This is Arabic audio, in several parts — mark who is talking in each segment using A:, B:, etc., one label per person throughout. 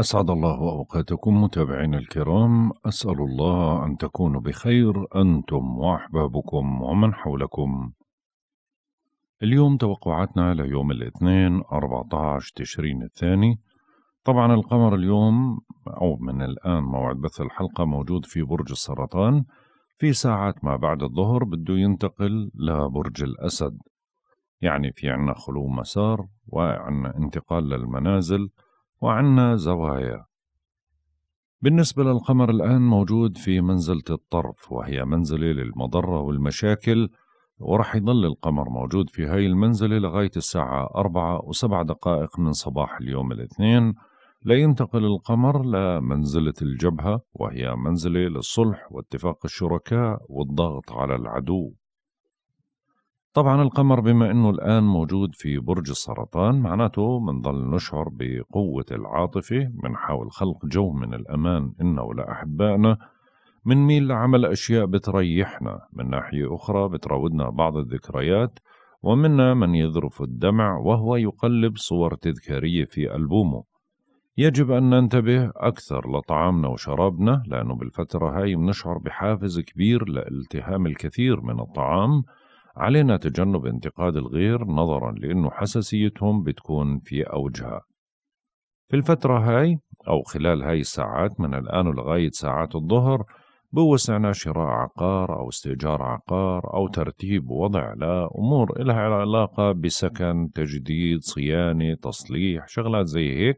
A: أسعد الله أوقاتكم متابعين الكرام أسأل الله أن تكونوا بخير أنتم وأحبابكم ومن حولكم اليوم توقعاتنا ليوم الاثنين 14 تشرين الثاني طبعا القمر اليوم أو من الآن موعد بث الحلقة موجود في برج السرطان في ساعات ما بعد الظهر بده ينتقل لبرج الأسد يعني في عنا خلو مسار وعنا انتقال للمنازل وعنا زوايا بالنسبة للقمر الآن موجود في منزلة الطرف وهي منزلة للمضرة والمشاكل ورح يضل القمر موجود في هاي المنزلة لغاية الساعة أربعة وسبع دقائق من صباح اليوم الاثنين لينتقل القمر لمنزلة الجبهة وهي منزلة للصلح واتفاق الشركاء والضغط على العدو طبعا القمر بما انه الان موجود في برج السرطان معناته بنضل نشعر بقوة العاطفة بنحاول خلق جو من الامان النا ولاحبائنا بنميل لعمل اشياء بتريحنا من ناحية اخرى بتراودنا بعض الذكريات ومنا من يذرف الدمع وهو يقلب صور تذكارية في ألبومه يجب أن ننتبه أكثر لطعامنا وشرابنا لأنه بالفترة هاي بنشعر بحافز كبير لالتهام الكثير من الطعام علينا تجنب انتقاد الغير نظرا لأنه حساسيتهم بتكون في أوجها في الفترة هاي أو خلال هاي الساعات من الآن لغايه ساعات الظهر بوسعنا شراء عقار أو استئجار عقار أو ترتيب وضع لأمور إلها علاقة بسكن تجديد صيانة تصليح شغلات زي هيك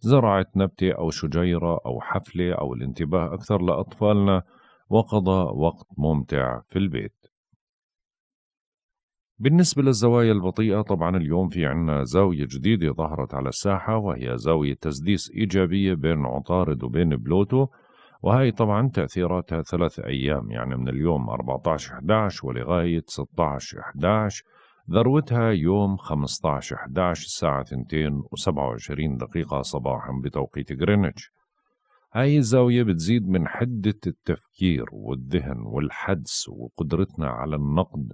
A: زرعت نبتة أو شجيرة أو حفلة أو الانتباه أكثر لأطفالنا وقضاء وقت ممتع في البيت بالنسبة للزوايا البطيئة طبعا اليوم في عنا زاوية جديدة ظهرت على الساحة وهي زاوية تسديس إيجابية بين عطارد وبين بلوتو وهي طبعا تأثيراتها ثلاث أيام يعني من اليوم 14-11 ولغاية 16-11 ذروتها يوم 15-11 الساعة 2 و27 دقيقة صباحا بتوقيت غرينتش هاي الزاوية بتزيد من حدة التفكير والذهن والحدس وقدرتنا على النقد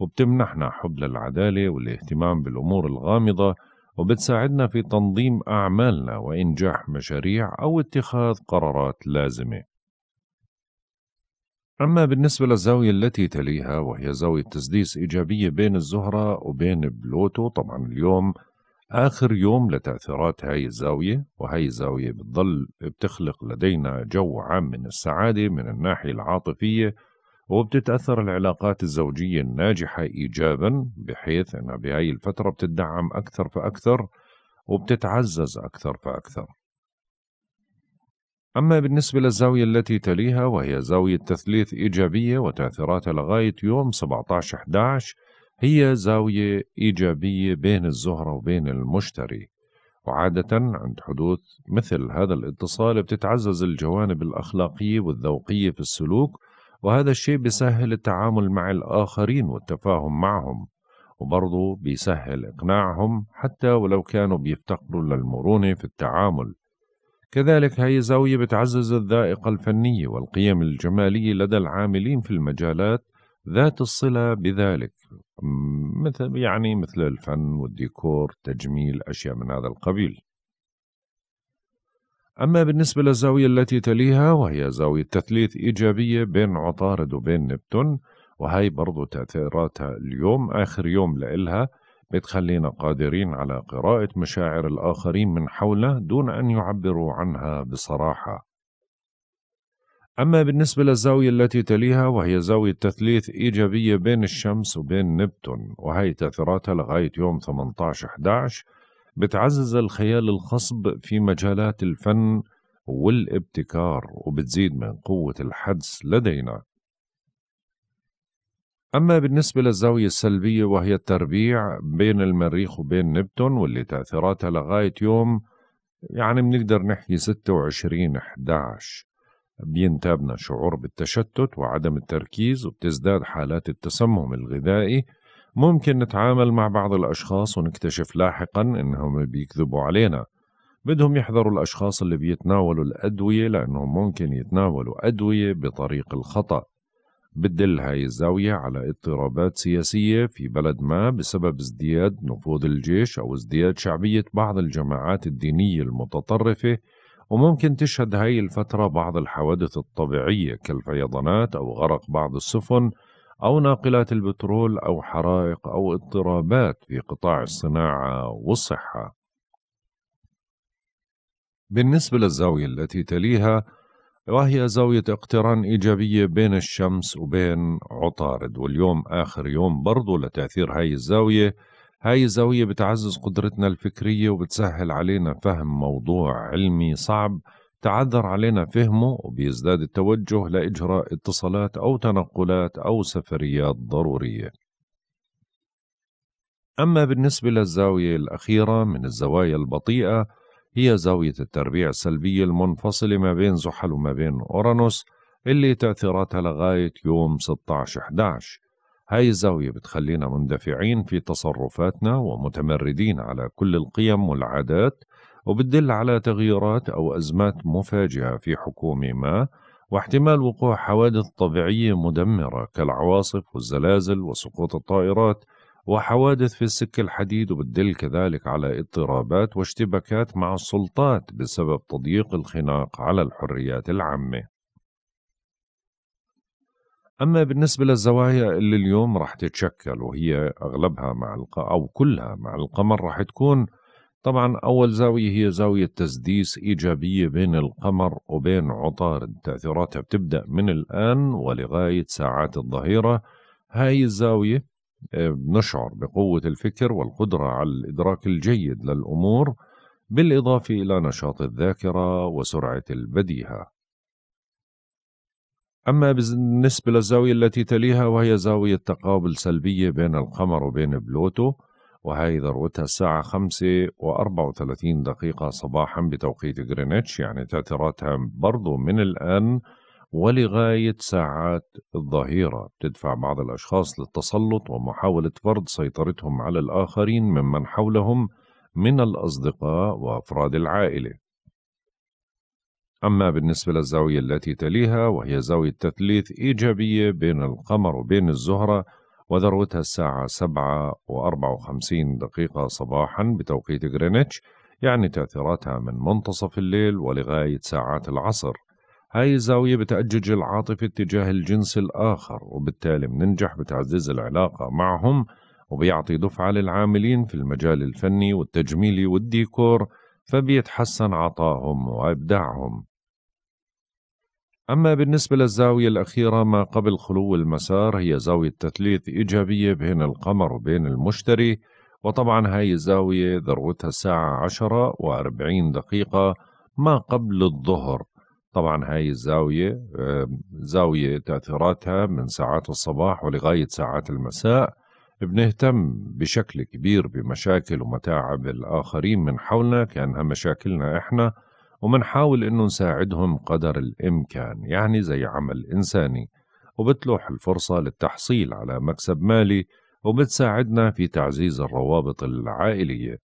A: وبتمنحنا حب للعدالة والاهتمام بالأمور الغامضة وبتساعدنا في تنظيم أعمالنا وإنجاح مشاريع أو اتخاذ قرارات لازمة أما بالنسبة للزاوية التي تليها وهي زاوية تسديس إيجابية بين الزهرة وبين بلوتو طبعا اليوم آخر يوم لتأثيرات هاي الزاوية وهي الزاوية بتظل بتخلق لدينا جو عام من السعادة من الناحية العاطفية وبتتأثر العلاقات الزوجية الناجحة إيجابا بحيث أنها بهاي الفترة بتدعم أكثر فأكثر وبتتعزز أكثر فأكثر أما بالنسبة للزاوية التي تليها وهي زاوية تثليث إيجابية وتأثيراتها لغاية يوم 17/11 هي زاوية إيجابية بين الزهرة وبين المشتري وعادة عند حدوث مثل هذا الاتصال بتتعزز الجوانب الأخلاقية والذوقية في السلوك وهذا الشيء بيسهل التعامل مع الآخرين والتفاهم معهم وبرضه بيسهل إقناعهم حتى ولو كانوا بيفتقروا للمرونة في التعامل كذلك هي زاوية بتعزز الذائقة الفنية والقيم الجمالية لدى العاملين في المجالات ذات الصلة بذلك مثل يعني مثل الفن والديكور تجميل أشياء من هذا القبيل أما بالنسبة للزاوية التي تليها وهي زاوية تثليث إيجابية بين عطارد وبين نبتون وهي برضو تأثيراتها اليوم آخر يوم لإلها بتخلينا قادرين على قراءة مشاعر الآخرين من حولنا دون أن يعبروا عنها بصراحة أما بالنسبة للزاوية التي تليها وهي زاوية تثليث إيجابية بين الشمس وبين نبتون وهي تأثيراتها لغاية يوم 18 11 بتعزز الخيال الخصب في مجالات الفن والابتكار وبتزيد من قوة الحدس لدينا أما بالنسبة للزاوية السلبية وهي التربيع بين المريخ وبين نبتون واللي تأثيراتها لغاية يوم يعني بنقدر نحكي 26 11 بينتابنا شعور بالتشتت وعدم التركيز وبتزداد حالات التسمم الغذائي ممكن نتعامل مع بعض الأشخاص ونكتشف لاحقا إنهم بيكذبوا علينا بدهم يحذروا الأشخاص اللي بيتناولوا الأدوية لأنهم ممكن يتناولوا أدوية بطريق الخطأ بتدل هاي الزاوية على اضطرابات سياسية في بلد ما بسبب ازدياد نفوذ الجيش أو ازدياد شعبية بعض الجماعات الدينية المتطرفة وممكن تشهد هاي الفترة بعض الحوادث الطبيعية كالفيضانات أو غرق بعض السفن أو ناقلات البترول أو حرائق أو اضطرابات في قطاع الصناعة والصحة. بالنسبة للزاوية التي تليها وهي زاوية اقتران إيجابية بين الشمس وبين عطارد واليوم آخر يوم برضو لتأثير هاي الزاوية هاي الزاوية بتعزز قدرتنا الفكرية وبتسهل علينا فهم موضوع علمي صعب تعذر علينا فهمه وبيزداد التوجه لإجراء اتصالات أو تنقلات أو سفريات ضرورية أما بالنسبة للزاوية الأخيرة من الزوايا البطيئة هي زاوية التربيع السلبية المنفصلة ما بين زحل وما بين أورانوس اللي تأثيراتها لغاية يوم 16/11 هاي الزاوية بتخلينا مندفعين في تصرفاتنا ومتمردين على كل القيم والعادات وبتدل على تغييرات أو أزمات مفاجئة في حكومة ما واحتمال وقوع حوادث طبيعية مدمرة كالعواصف والزلازل وسقوط الطائرات وحوادث في السك الحديد وبتدل كذلك على اضطرابات واشتباكات مع السلطات بسبب تضييق الخناق على الحريات العامة أما بالنسبة للزوايا اللي اليوم رح تتشكل وهي أغلبها مع الق... أو كلها مع القمر رح تكون طبعا أول زاوية هي زاوية تسديس إيجابية بين القمر وبين عطارد تأثيراتها بتبدأ من الآن ولغاية ساعات الظهيرة هاي الزاوية آه، بنشعر بقوة الفكر والقدرة على الإدراك الجيد للأمور بالإضافة إلى نشاط الذاكرة وسرعة البديهة أما بالنسبة للزاوية التي تليها وهي زاوية تقابل سلبية بين القمر وبين بلوتو وهي ذروتها الساعة خمسة وأربعة وثلاثين دقيقة صباحا بتوقيت غرينتش يعني تأثيراتها برضو من الآن ولغاية ساعات الظهيرة تدفع بعض الأشخاص للتسلط ومحاولة فرض سيطرتهم على الآخرين ممن حولهم من الأصدقاء وأفراد العائلة أما بالنسبة للزاوية التي تليها وهي زاوية تثليث إيجابية بين القمر وبين الزهرة وذروتها الساعة 7 و54 دقيقة صباحا بتوقيت غرينتش يعني تأثيراتها من منتصف الليل ولغاية ساعات العصر هاي الزاوية بتأجج العاطفة اتجاه الجنس الآخر وبالتالي بننجح بتعزيز العلاقة معهم وبيعطي دفعة للعاملين في المجال الفني والتجميلي والديكور فبيتحسن عطائهم وإبداعهم أما بالنسبة للزاوية الأخيرة ما قبل خلو المسار هي زاوية تثليث إيجابية بين القمر وبين المشتري وطبعا هاي الزاوية ذروتها الساعة عشرة وأربعين دقيقة ما قبل الظهر طبعا هاي الزاوية زاوية تأثيراتها من ساعات الصباح ولغاية ساعات المساء بنهتم بشكل كبير بمشاكل ومتاعب الآخرين من حولنا كأنها مشاكلنا إحنا ومنحاول انه نساعدهم قدر الامكان يعني زي عمل انساني وبتلوح الفرصة للتحصيل على مكسب مالي وبتساعدنا في تعزيز الروابط العائلية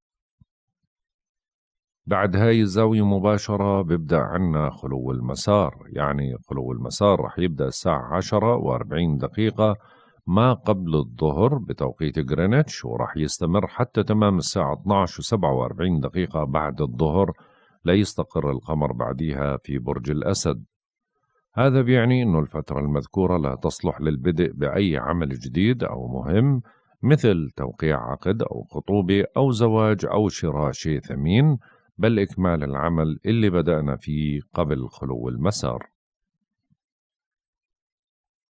A: بعد هاي الزاوية مباشرة بيبدأ عنا خلو المسار يعني خلو المسار رح يبدأ الساعة 10 و40 دقيقة ما قبل الظهر بتوقيت غرينتش ورح يستمر حتى تمام الساعة 12 و47 دقيقة بعد الظهر لا يستقر القمر بعديها في برج الأسد هذا بيعني أن الفترة المذكورة لا تصلح للبدء بأي عمل جديد أو مهم مثل توقيع عقد أو خطوبة أو زواج أو شراء شيء ثمين بل إكمال العمل اللي بدأنا فيه قبل خلو المسار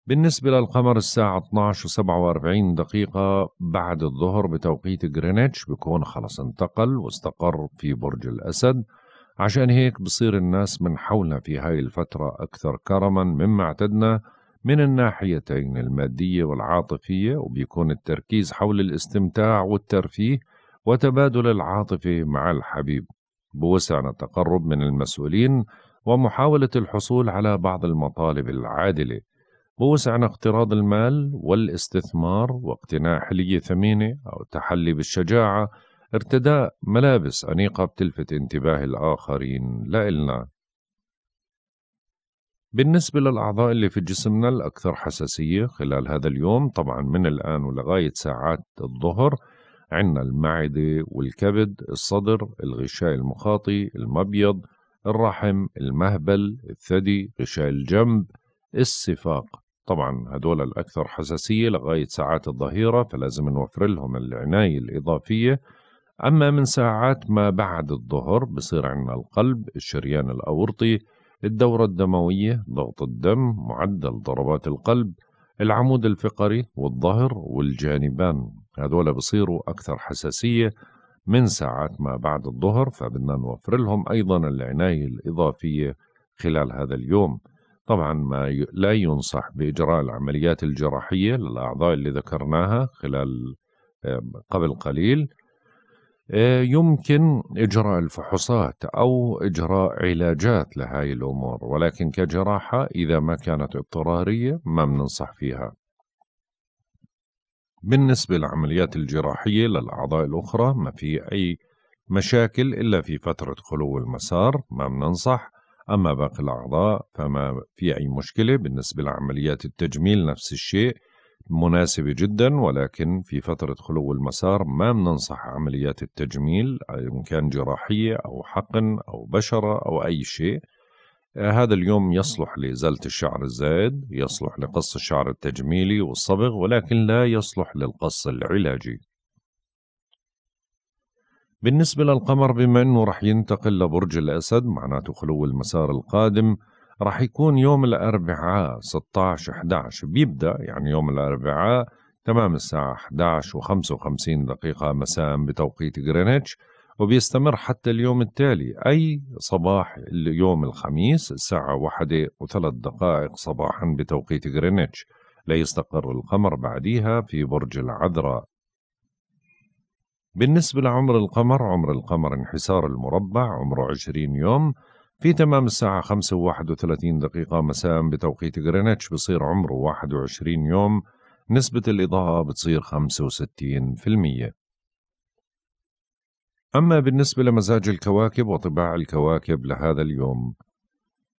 A: بالنسبة للقمر الساعة 12.47 دقيقة بعد الظهر بتوقيت غرينتش بيكون خلص انتقل واستقر في برج الأسد عشان هيك بصير الناس من حولنا في هاي الفترة أكثر كرما مما اعتدنا من الناحيتين المادية والعاطفية وبيكون التركيز حول الاستمتاع والترفيه وتبادل العاطفة مع الحبيب بوسعنا التقرب من المسؤولين ومحاولة الحصول على بعض المطالب العادلة بوسعنا اقتراض المال والاستثمار واقتناء حلية ثمينة أو التحلي بالشجاعة ارتداء ملابس أنيقة بتلفت انتباه الآخرين لإلنا بالنسبة للأعضاء اللي في جسمنا الأكثر حساسية خلال هذا اليوم طبعا من الآن ولغاية ساعات الظهر عندنا المعدة والكبد الصدر الغشاء المخاطي المبيض الرحم المهبل الثدي غشاء الجنب السفاق طبعا هدول الأكثر حساسية لغاية ساعات الظهيرة فلازم نوفر لهم العناية الإضافية أما من ساعات ما بعد الظهر بصير عندنا القلب الشريان الأورطي الدورة الدموية ضغط الدم معدل ضربات القلب العمود الفقري والظهر والجانبان هذول بصيروا أكثر حساسية من ساعات ما بعد الظهر فبدنا نوفر لهم أيضا العناية الإضافية خلال هذا اليوم طبعا ما لا ينصح بإجراء العمليات الجراحية للأعضاء اللي ذكرناها خلال قبل قليل يمكن إجراء الفحوصات أو إجراء علاجات لهاي الأمور ولكن كجراحة إذا ما كانت اضطرارية ما بننصح فيها بالنسبة للعمليات الجراحية للأعضاء الأخرى ما في أي مشاكل إلا في فترة خلو المسار ما بننصح أما باقي الأعضاء فما في أي مشكلة بالنسبة لعمليات التجميل نفس الشيء مناسبة جدا ولكن في فترة خلو المسار ما بننصح عمليات التجميل إن كان جراحية أو حقن أو بشرة أو أي شيء آه، هذا اليوم يصلح لإزالة الشعر الزائد يصلح لقص الشعر التجميلي والصبغ ولكن لا يصلح للقص العلاجي بالنسبة للقمر بما أنه رح ينتقل لبرج الأسد معناته خلو المسار القادم راح يكون يوم الأربعاء 16 11 بيبدأ يعني يوم الأربعاء تمام الساعة 11 و55 دقيقة مساء بتوقيت غرينتش وبيستمر حتى اليوم التالي أي صباح اليوم الخميس الساعة و وثلاث دقائق صباحا بتوقيت غرينتش لا يستقر القمر بعديها في برج العذراء بالنسبة لعمر القمر عمر القمر انحسار المربع عمره 20 يوم في تمام الساعة 5 و31 دقيقة مساء بتوقيت غرينتش بصير عمره 21 يوم نسبة الإضاءة بتصير 65% أما بالنسبة لمزاج الكواكب وطباع الكواكب لهذا اليوم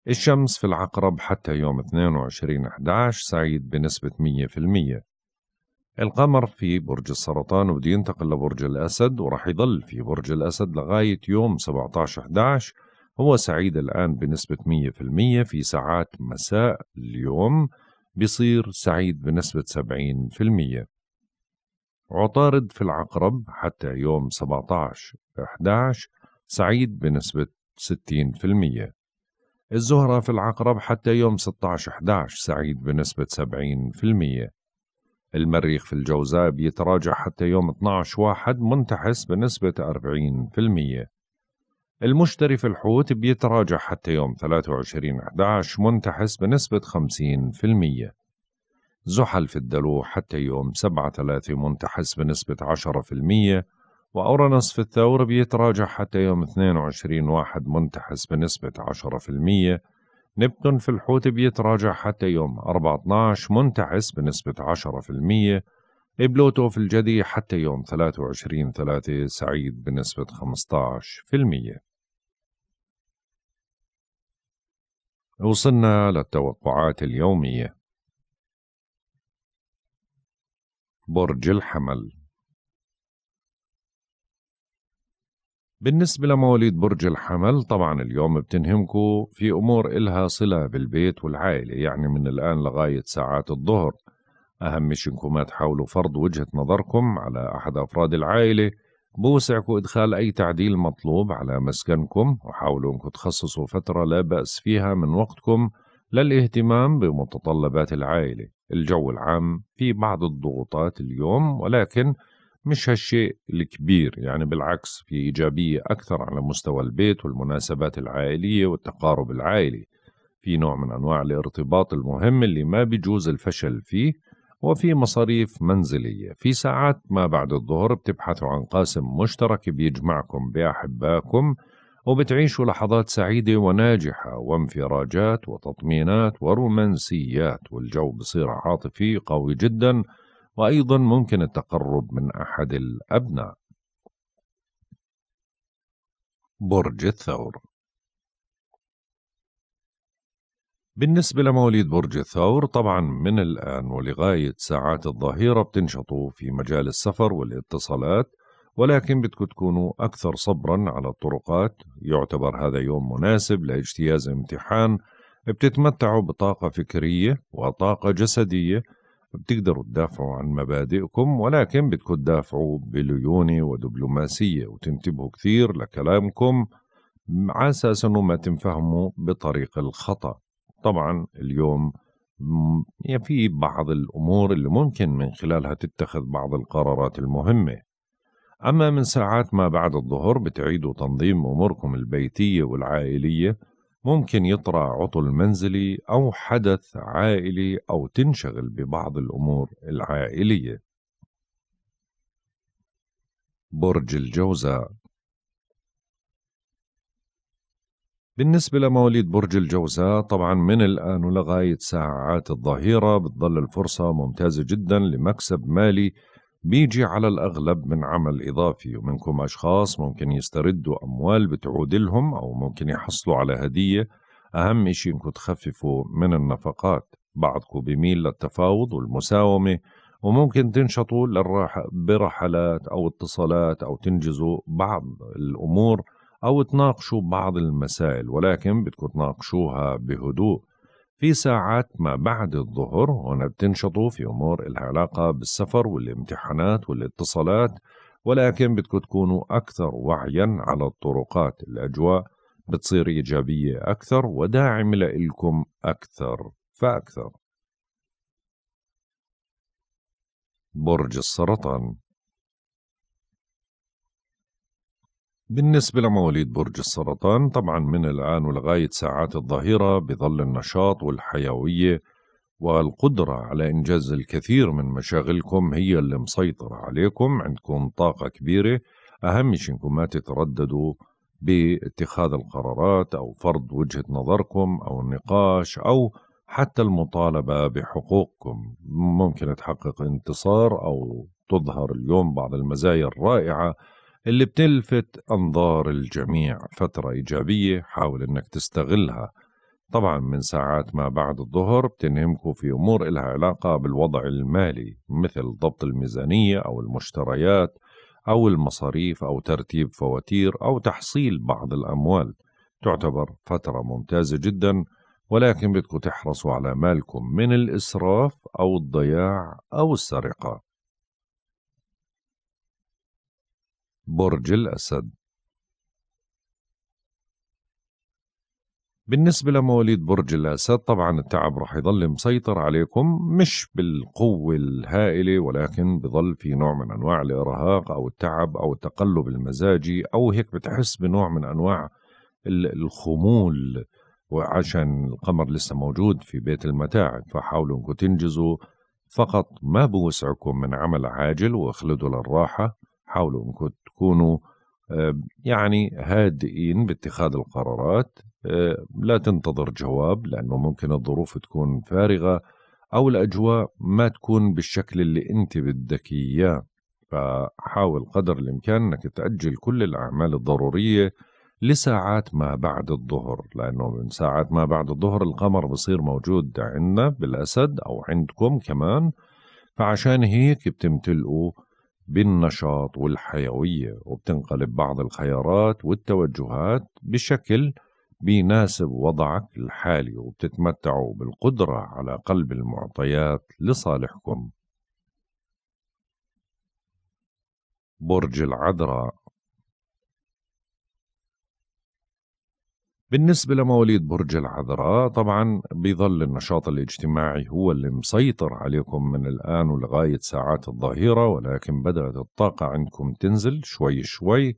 A: الشمس في العقرب حتى يوم 22/11 سعيد بنسبة 100% القمر في برج السرطان وبده ينتقل لبرج الأسد ورح يضل في برج الأسد لغاية يوم 17/11 هو سعيد الآن بنسبة 100% في ساعات مساء اليوم بصير سعيد بنسبة 70% عطارد في العقرب حتى يوم 17 11 سعيد بنسبة 60% الزهرة في العقرب حتى يوم 16 11 سعيد بنسبة 70% المريخ في الجوزاء بيتراجع حتى يوم 12 واحد منتحس بنسبة 40% المشتري في الحوت بيتراجع حتى يوم 23/11 منتحس بنسبة 50% زحل في الدلو حتى يوم 7/3 منتحس بنسبة 10% وأورانوس في الثور بيتراجع حتى يوم 22/1 منتحس بنسبة 10% نبتون في الحوت بيتراجع حتى يوم 14 منتحس بنسبة 10% بلوتو في الجدي حتى يوم 23 3 سعيد بنسبة 15% وصلنا للتوقعات اليومية برج الحمل بالنسبة لمواليد برج الحمل طبعا اليوم بتنهمكوا في أمور إلها صلة بالبيت والعائلة يعني من الآن لغاية ساعات الظهر أهم شيء إنكم ما تحاولوا فرض وجهة نظركم على أحد أفراد العائلة بوسعكم إدخال أي تعديل مطلوب على مسكنكم وحاولوا أنكم تخصصوا فترة لا بأس فيها من وقتكم للاهتمام بمتطلبات العائلة الجو العام في بعض الضغوطات اليوم ولكن مش هالشيء الكبير يعني بالعكس في إيجابية أكثر على مستوى البيت والمناسبات العائلية والتقارب العائلي في نوع من أنواع الارتباط المهم اللي ما بيجوز الفشل فيه وفي مصاريف منزلية في ساعات ما بعد الظهر بتبحثوا عن قاسم مشترك بيجمعكم بأحبائكم وبتعيشوا لحظات سعيدة وناجحة وانفراجات وتطمينات ورومانسيات والجو بصير عاطفي قوي جدا وأيضا ممكن التقرب من أحد الأبناء برج الثور بالنسبة لمواليد برج الثور طبعا من الآن ولغاية ساعات الظهيرة بتنشطوا في مجال السفر والاتصالات ولكن بدكم تكونوا أكثر صبرا على الطرقات يعتبر هذا يوم مناسب لاجتياز امتحان بتتمتعوا بطاقة فكرية وطاقة جسدية بتقدروا تدافعوا عن مبادئكم ولكن بدكم تدافعوا بليونة ودبلوماسية وتنتبهوا كثير لكلامكم على أساس أنه ما تنفهموا بطريق الخطأ طبعا اليوم يعني في بعض الأمور اللي ممكن من خلالها تتخذ بعض القرارات المهمة أما من ساعات ما بعد الظهر بتعيدوا تنظيم أموركم البيتية والعائلية ممكن يطرأ عطل منزلي أو حدث عائلي أو تنشغل ببعض الأمور العائلية برج الجوزاء بالنسبة لمواليد برج الجوزاء طبعا من الآن ولغاية ساعات الظهيرة بتظل الفرصة ممتازة جدا لمكسب مالي بيجي على الأغلب من عمل إضافي ومنكم أشخاص ممكن يستردوا أموال بتعود لهم أو ممكن يحصلوا على هدية أهم شيء إنكم تخففوا من النفقات بعضكم بميل للتفاوض والمساومة وممكن تنشطوا برحلات أو اتصالات أو تنجزوا بعض الأمور أو تناقشوا بعض المسائل ولكن بدكم تناقشوها بهدوء في ساعات ما بعد الظهر هنا بتنشطوا في أمور إلها علاقة بالسفر والامتحانات والاتصالات ولكن بدكم تكونوا أكثر وعيا على الطرقات الأجواء بتصير إيجابية أكثر وداعمة لإلكم أكثر فأكثر برج السرطان بالنسبة لمواليد برج السرطان طبعا من الآن ولغاية ساعات الظهيرة بظل النشاط والحيوية والقدرة على إنجاز الكثير من مشاغلكم هي اللي مسيطرة عليكم عندكم طاقة كبيرة أهم شيء إنكم ما تترددوا باتخاذ القرارات أو فرض وجهة نظركم أو النقاش أو حتى المطالبة بحقوقكم ممكن تحقق انتصار أو تظهر اليوم بعض المزايا الرائعة اللي بتلفت أنظار الجميع فترة إيجابية حاول إنك تستغلها طبعا من ساعات ما بعد الظهر بتنهمكوا في أمور إلها علاقة بالوضع المالي مثل ضبط الميزانية أو المشتريات أو المصاريف أو ترتيب فواتير أو تحصيل بعض الأموال تعتبر فترة ممتازة جدا ولكن بدكم تحرصوا على مالكم من الإسراف أو الضياع أو السرقة برج الأسد بالنسبة لمواليد برج الأسد طبعا التعب رح يضل مسيطر عليكم مش بالقوة الهائلة ولكن بضل في نوع من أنواع الإرهاق أو التعب أو التقلب المزاجي أو هيك بتحس بنوع من أنواع الخمول وعشان القمر لسه موجود في بيت المتاعب فحاولوا انكم تنجزوا فقط ما بوسعكم من عمل عاجل واخلدوا للراحة حاولوا انكم تكونوا آه، يعني هادئين باتخاذ القرارات آه، لا تنتظر جواب لانه ممكن الظروف تكون فارغه او الاجواء ما تكون بالشكل اللي انت بدك اياه فحاول قدر الامكان انك تاجل كل الاعمال الضروريه لساعات ما بعد الظهر لانه من ساعات ما بعد الظهر القمر بصير موجود عندنا بالاسد او عندكم كمان فعشان هيك بتمتلئوا بالنشاط والحيوية وبتنقلب بعض الخيارات والتوجهات بشكل بيناسب وضعك الحالي وبتتمتعوا بالقدرة على قلب المعطيات لصالحكم برج العذراء بالنسبة لمواليد برج العذراء طبعا بيظل النشاط الاجتماعي هو اللي مسيطر عليكم من الآن ولغاية ساعات الظهيرة ولكن بدأت الطاقة عندكم تنزل شوي شوي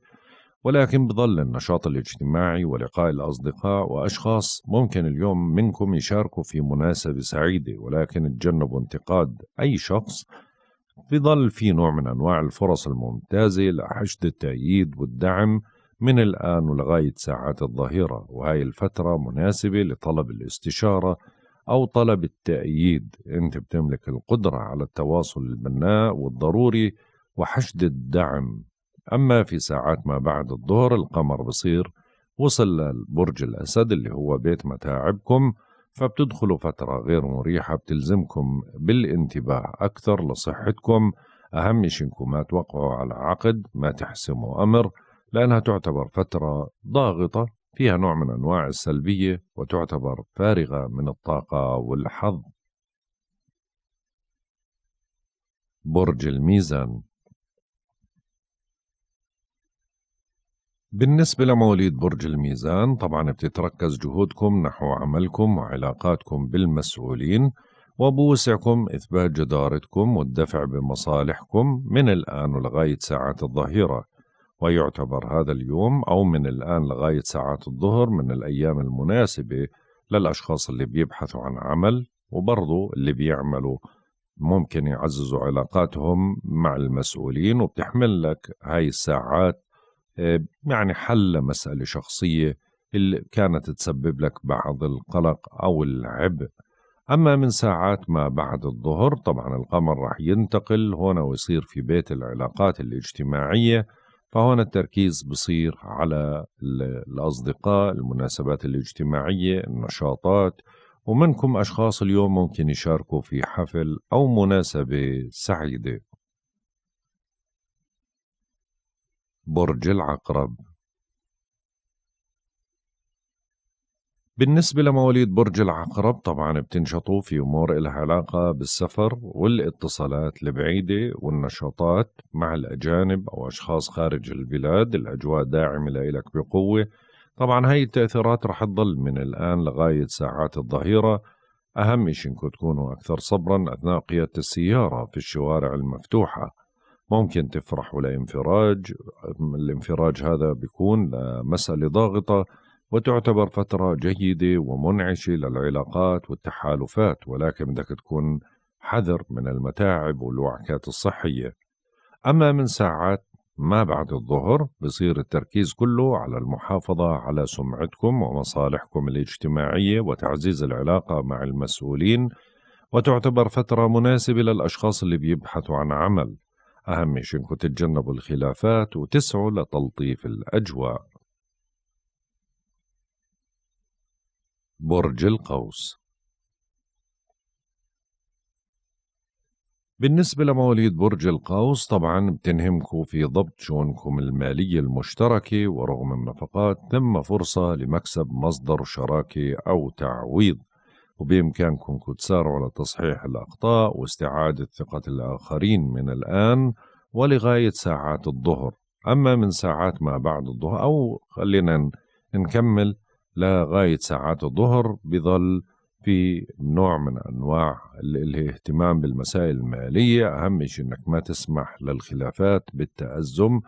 A: ولكن بظل النشاط الاجتماعي ولقاء الأصدقاء وأشخاص ممكن اليوم منكم يشاركوا في مناسبة سعيدة ولكن تجنبوا انتقاد أي شخص بظل في نوع من أنواع الفرص الممتازة لحشد التأييد والدعم من الآن ولغاية ساعات الظهيرة وهي الفترة مناسبة لطلب الاستشارة أو طلب التأييد أنت بتملك القدرة على التواصل البناء والضروري وحشد الدعم أما في ساعات ما بعد الظهر القمر بصير وصل لبرج الأسد اللي هو بيت متاعبكم فبتدخلوا فترة غير مريحة بتلزمكم بالانتباه أكثر لصحتكم أهم شيء إنكم ما توقعوا على عقد ما تحسموا أمر لأنها تعتبر فترة ضاغطة فيها نوع من أنواع السلبية وتعتبر فارغة من الطاقة والحظ برج الميزان بالنسبة لمواليد برج الميزان طبعا بتتركز جهودكم نحو عملكم وعلاقاتكم بالمسؤولين وبوسعكم إثبات جدارتكم والدفع بمصالحكم من الآن ولغاية ساعات الظهيرة ويعتبر هذا اليوم أو من الآن لغاية ساعات الظهر من الأيام المناسبة للأشخاص اللي بيبحثوا عن عمل وبرضو اللي بيعملوا ممكن يعززوا علاقاتهم مع المسؤولين وبتحمل لك هاي الساعات آه، يعني حل لمسألة شخصية اللي كانت تسبب لك بعض القلق أو العبء أما من ساعات ما بعد الظهر طبعا القمر رح ينتقل هنا ويصير في بيت العلاقات الاجتماعية فهون التركيز بصير على الأصدقاء المناسبات الاجتماعية النشاطات ومنكم أشخاص اليوم ممكن يشاركوا في حفل أو مناسبة سعيدة برج العقرب بالنسبة لمواليد برج العقرب طبعا بتنشطوا في أمور إلها علاقة بالسفر والاتصالات البعيدة والنشاطات مع الأجانب أو أشخاص خارج البلاد الأجواء داعمة لإلك بقوة طبعا هاي التأثيرات رح تضل من الآن لغاية ساعات الظهيرة أهم شيء إنكم تكونوا أكثر صبرا أثناء قيادة السيارة في الشوارع المفتوحة ممكن تفرحوا لانفراج الانفراج هذا بيكون لمسألة ضاغطة وتعتبر فترة جيدة ومنعشة للعلاقات والتحالفات ولكن بدك تكون حذر من المتاعب والوعكات الصحية أما من ساعات ما بعد الظهر بصير التركيز كله على المحافظة على سمعتكم ومصالحكم الاجتماعية وتعزيز العلاقة مع المسؤولين وتعتبر فترة مناسبة للأشخاص اللي بيبحثوا عن عمل أهم شيء إنكم تتجنبوا الخلافات وتسعوا لتلطيف الأجواء برج القوس بالنسبة لمواليد برج القوس طبعا بتنهمكم في ضبط شؤونكم المالية المشتركة ورغم النفقات ثم فرصة لمكسب مصدر شراكة أو تعويض وبإمكانكم تسارعوا لتصحيح الأخطاء واستعادة ثقة الآخرين من الآن ولغاية ساعات الظهر أما من ساعات ما بعد الظهر أو خلينا نكمل لغاية ساعات الظهر بظل في نوع من أنواع الاهتمام بالمسائل المالية أهم شيء أنك ما تسمح للخلافات بالتأزم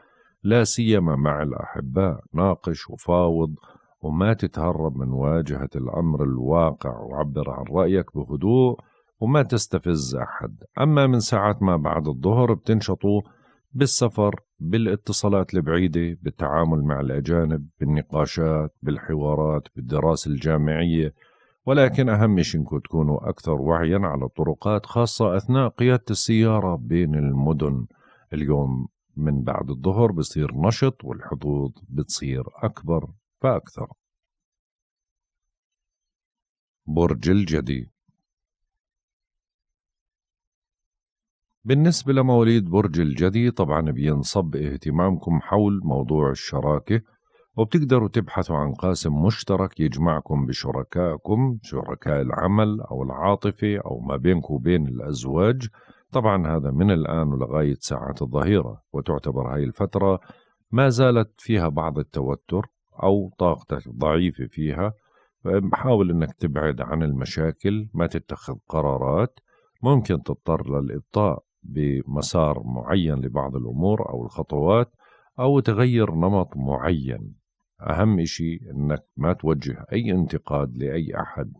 A: لا سيما مع الأحباء ناقش وفاوض وما تتهرب من مواجهة الأمر الواقع وعبر عن رأيك بهدوء وما تستفز أحد أما من ساعات ما بعد الظهر بتنشطوا بالسفر بالاتصالات البعيدة بالتعامل مع الأجانب بالنقاشات بالحوارات بالدراسة الجامعية ولكن أهم شيء أنكم تكونوا أكثر وعيا على الطرقات خاصة أثناء قيادة السيارة بين المدن اليوم من بعد الظهر بصير نشط والحظوظ بتصير أكبر فأكثر برج الجدي بالنسبة لمواليد برج الجدي طبعا بينصب اهتمامكم حول موضوع الشراكة وبتقدروا تبحثوا عن قاسم مشترك يجمعكم بشركائكم شركاء العمل أو العاطفة أو ما بينكم وبين الأزواج طبعا هذا من الآن ولغاية ساعات الظهيرة وتعتبر هاي الفترة ما زالت فيها بعض التوتر أو طاقتك ضعيفة فيها حاول أنك تبعد عن المشاكل ما تتخذ قرارات ممكن تضطر للإبطاء بمسار معين لبعض الامور او الخطوات او تغير نمط معين اهم شيء انك ما توجه اي انتقاد لاي احد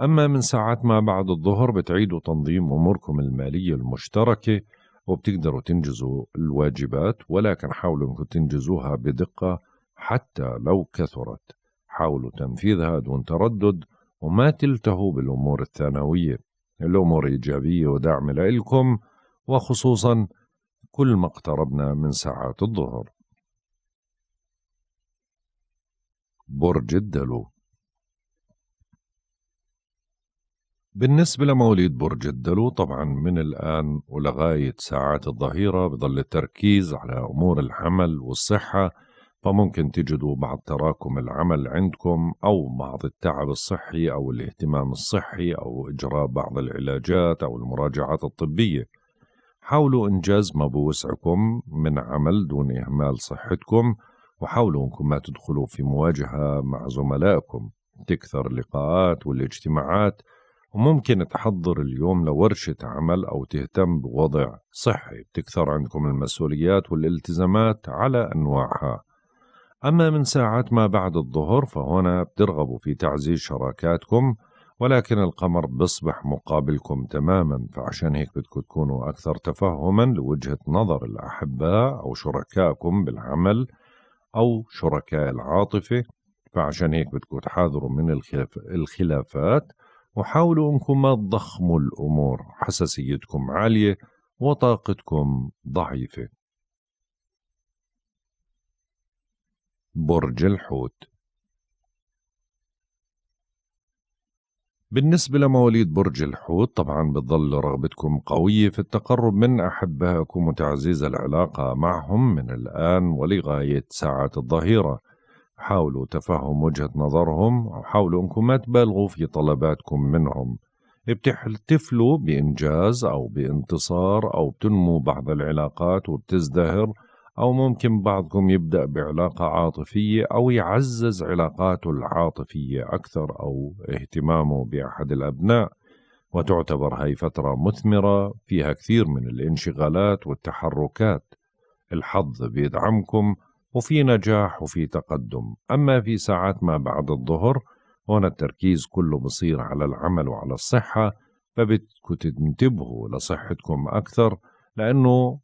A: اما من ساعات ما بعد الظهر بتعيدوا تنظيم اموركم الماليه المشتركه وبتقدروا تنجزوا الواجبات ولكن حاولوا انكم تنجزوها بدقه حتى لو كثرت حاولوا تنفيذها دون تردد وما تلتهوا بالامور الثانويه الامور ايجابيه ودعم لكم وخصوصا كل ما اقتربنا من ساعات الظهر برج الدلو بالنسبة لمواليد برج الدلو طبعا من الآن ولغاية ساعات الظهيرة بظل التركيز على أمور الحمل والصحة فممكن تجدوا بعض تراكم العمل عندكم أو بعض التعب الصحي أو الاهتمام الصحي أو إجراء بعض العلاجات أو المراجعات الطبية حاولوا إنجاز ما بوسعكم من عمل دون إهمال صحتكم وحاولوا أنكم ما تدخلوا في مواجهة مع زملائكم تكثر اللقاءات والاجتماعات وممكن تحضر اليوم لورشة عمل أو تهتم بوضع صحي تكثر عندكم المسؤوليات والالتزامات على أنواعها أما من ساعات ما بعد الظهر فهنا بترغبوا في تعزيز شراكاتكم ولكن القمر بيصبح مقابلكم تماما فعشان هيك بدكم تكونوا أكثر تفهما لوجهة نظر الأحباء أو شركائكم بالعمل أو شركاء العاطفة فعشان هيك بدكم تحاذروا من الخلافات وحاولوا أنكم ما تضخموا الأمور حساسيتكم عالية وطاقتكم ضعيفة برج الحوت بالنسبة لمواليد برج الحوت طبعا بتظل رغبتكم قوية في التقرب من أحبائكم وتعزيز العلاقة معهم من الآن ولغاية ساعة الظهيرة حاولوا تفهم وجهة نظرهم وحاولوا أنكم ما تبالغوا في طلباتكم منهم بتحتفلوا بإنجاز أو بانتصار أو بتنمو بعض العلاقات وبتزدهر أو ممكن بعضكم يبدأ بعلاقة عاطفية أو يعزز علاقاته العاطفية أكثر أو اهتمامه بأحد الأبناء وتعتبر هي فترة مثمرة فيها كثير من الانشغالات والتحركات الحظ بيدعمكم وفي نجاح وفي تقدم أما في ساعات ما بعد الظهر هنا التركيز كله بصير على العمل وعلى الصحة فبدكم تنتبهوا لصحتكم أكثر لأنه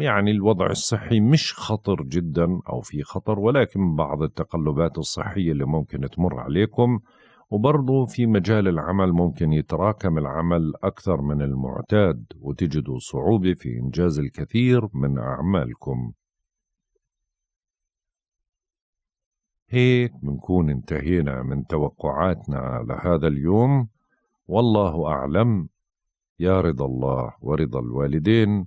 A: يعني الوضع الصحي مش خطر جدا او في خطر ولكن بعض التقلبات الصحيه اللي ممكن تمر عليكم وبرضه في مجال العمل ممكن يتراكم العمل اكثر من المعتاد وتجدوا صعوبه في انجاز الكثير من اعمالكم هيك بنكون انتهينا من توقعاتنا لهذا اليوم والله اعلم يا رضا الله ورضا الوالدين